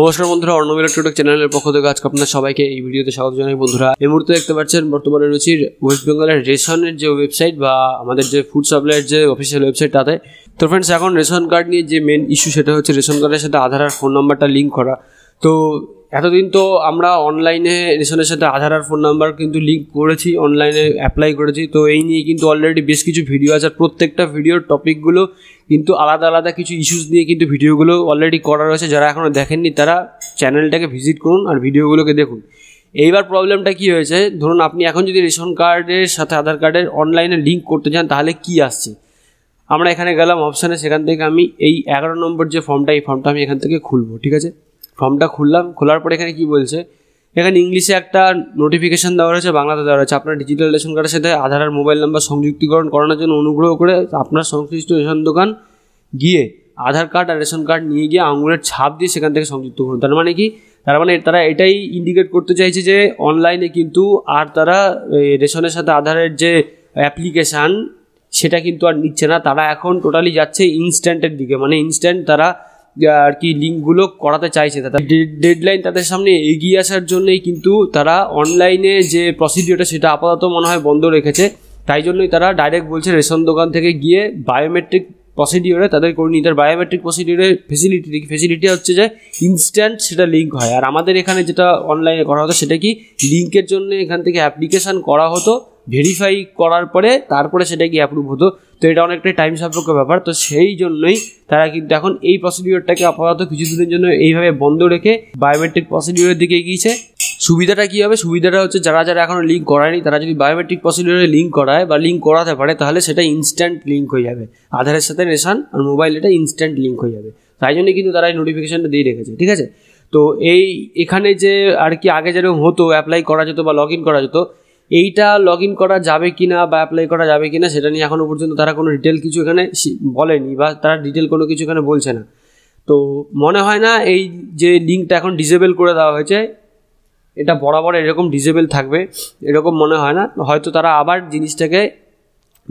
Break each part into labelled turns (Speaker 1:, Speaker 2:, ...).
Speaker 1: নমস্কার বন্ধুরা অর্ণব ইলেকট্রনিক চ্যানেলের পক্ষ থেকে আজকে আপনার সবাইকে এই ভিডিওতে স্বাগত জানাই বন্ধুরা এই মুহূর্তে দেখতে পাচ্ছেন বর্তমানে রয়েছি ওয়েস্ট বেঙ্গলের রেশনের যে ওয়েবসাইট বা আমাদের যে ফুড সাপ্লাইয়ের যে অফিসিয়াল ওয়েবসাইট তাতে তো ফ্রেন্ডস এখন রেশন কার্ড নিয়ে যে মেন ইস্যু সেটা হচ্ছে রেশন কার্ডের সাথে আধার আর ফোন নাম্বারটা লিঙ্ক করা তো এতদিন তো আমরা অনলাইনে রেশনের সাথে আধার আর ফোন নাম্বার কিন্তু লিঙ্ক করেছি অনলাইনে অ্যাপ্লাই করেছি তো এই নিয়ে কিন্তু অলরেডি বেশ কিছু ভিডিও আছে আর প্রত্যেকটা ভিডিওর টপিকগুলো কিন্তু আলাদা আলাদা কিছু ইস্যুস নিয়ে কিন্তু ভিডিওগুলো অলরেডি করা রয়েছে যারা এখনও দেখেননি তারা চ্যানেলটাকে ভিজিট করুন আর ভিডিওগুলোকে দেখুন এইবার প্রবলেমটা কি হয়েছে ধরুন আপনি এখন যদি রেশন কার্ডের সাথে আধার কার্ডের অনলাইনে লিঙ্ক করতে চান তাহলে কি আসছে আমরা এখানে গেলাম অপশানে সেখান থেকে আমি এই এগারো নম্বর যে ফর্মটা এই ফর্মটা আমি এখান থেকে খুলবো ঠিক আছে ফর্মটা খুললাম খোলার পরে এখানে কি বলছে এখানে ইংলিশে একটা নোটিফিকেশান দেওয়া রয়েছে বাংলাতে দেওয়া রয়েছে আপনার ডিজিটাল রেশন কার্ডের সাথে আধার আর মোবাইল নাম্বার সংযুক্তিকরণ করানোর জন্য অনুগ্রহ করে আপনার সংশ্লিষ্ট রেশন দোকান গিয়ে আধার কার্ড আর রেশন কার্ড নিয়ে গিয়ে আঙুলের ছাপ দিয়ে সেখান থেকে সংযুক্ত করুন তার মানে কি তার মানে তারা এটাই ইন্ডিকেট করতে চাইছে যে অনলাইনে কিন্তু আর তারা রেশনের সাথে আধারের যে অ্যাপ্লিকেশান সেটা কিন্তু আর নিচ্ছে না তারা এখন টোটালি যাচ্ছে ইনস্ট্যান্টের দিকে মানে ইনস্ট্যান্ট তারা আর কি লিঙ্কগুলো করাতে চাইছে তাদের ডেডলাইন তাদের সামনে এগিয়ে আসার জন্যই কিন্তু তারা অনলাইনে যে প্রসিডিওটা সেটা আপাতত মনে হয় বন্ধ রেখেছে তাই জন্যই তারা ডাইরেক্ট বলছে রেশন দোকান থেকে গিয়ে বায়োমেট্রিক প্রসিডিওরে তাদের করে তার বায়োমেট্রিক প্রসিডিওরে ফেসিলিটি ফেসিলিটি হচ্ছে যে ইনস্ট্যান্ট সেটা লিঙ্ক হয় আর আমাদের এখানে যেটা অনলাইনে করা হতো সেটা কি লিঙ্কের জন্য এখান থেকে অ্যাপ্লিকেশান করা হতো ভেরিফাই করার পরে তারপরে সেটা কি অ্যাপ্রুভ হতো তো এটা অনেকটাই টাইম সাপেক্ষ ব্যাপার তো সেই জন্যই তারা কিন্তু এখন এই প্রসিডিওরটাকে আপাতত কিছুদিনের জন্য এইভাবে বন্ধ রেখে বায়োমেট্রিক প্রসিডিওরের দিকে এগিয়েছে সুবিধাটা কী হবে সুবিধাটা হচ্ছে যারা যারা এখনও লিঙ্ক করায়নি তারা যদি বায়োমেট্রিক প্রসিডিওরে লিঙ্ক করায় বা লিঙ্ক করাতে পারে তাহলে সেটা ইনস্ট্যান্ট লিঙ্ক হয়ে যাবে আধারের সাথে রেশন আর মোবাইল এটা ইনস্ট্যান্ট লিঙ্ক হয়ে যাবে তাই জন্যই কিন্তু তারা এই নোটিফিকেশানটা দিয়ে রেখেছে ঠিক আছে তো এই এখানে যে আর কি আগে যেরকম হতো অ্যাপ্লাই করা যেত বা লগ ইন করা যেত এইটা লগ ইন করা যাবে কি না বা অ্যাপ্লাই করা যাবে কি না সেটা নিয়ে এখনও পর্যন্ত তারা কোনো ডিটেল কিছু এখানে বলেনি বা তারা ডিটেল কোনো কিছু এখানে বলছে না তো মনে হয় না এই যে লিঙ্কটা এখন ডিসেবল করে দেওয়া হয়েছে এটা বরাবর এরকম ডিজেবেল থাকবে এরকম মনে হয় না হয়তো তারা আবার জিনিসটাকে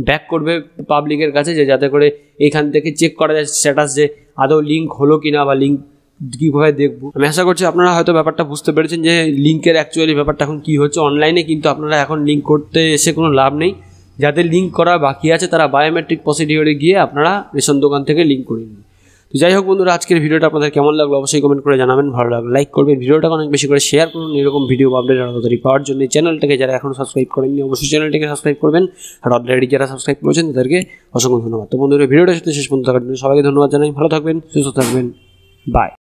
Speaker 1: ব্যাক করবে পাবলিকের কাছে যে যাতে করে এখান থেকে চেক করা যায় স্ট্যাটাস যে আদৌ লিঙ্ক হলো কি না বা লিঙ্ক কীভাবে দেখবো আমি আশা করছি আপনারা হয়তো ব্যাপারটা বুঝতে পেরেছেন যে লিঙ্কের অ্যাকচুয়ালি ব্যাপারটা এখন কী হচ্ছে অনলাইনে কিন্তু আপনারা এখন লিঙ্ক করতে এসে কোনো লাভ নেই যাদের লিঙ্ক করা বাকি আছে তারা বায়োমেট্রিক প্রসিডিওরে গিয়ে আপনারা রেশন দোকান থেকে লিঙ্ক করে নিন তো যাই হোক বন্ধুরা আজকের ভিডিওটা আপনাদের কেমন লাগলো অবশ্যই কমেন্ট করে জানাবেন ভালো লাগলো লাইক করবেন ভিডিওটা অনেক বেশি করে শেয়ার করুন এরকম ভিডিও আপডেট তাড়াতাড়ি পাওয়ার জন্য চ্যানেলটাকে যারা এখন সাবস্ক্রাইব করেননি অবশ্যই চ্যানেলটাকে সাবস্ক্রাইব করবেন আর অলরেডি যারা সাবস্ক্রাইব করেছেন তাদেরকে অসংখ্য ধন্যবাদ তো বন্ধুরা ভিডিওটা সাথে শেষ পর্যন্ত থাকার জন্য সবাইকে ধন্যবাদ জানাই ভালো থাকবেন সুস্থ থাকবেন বাই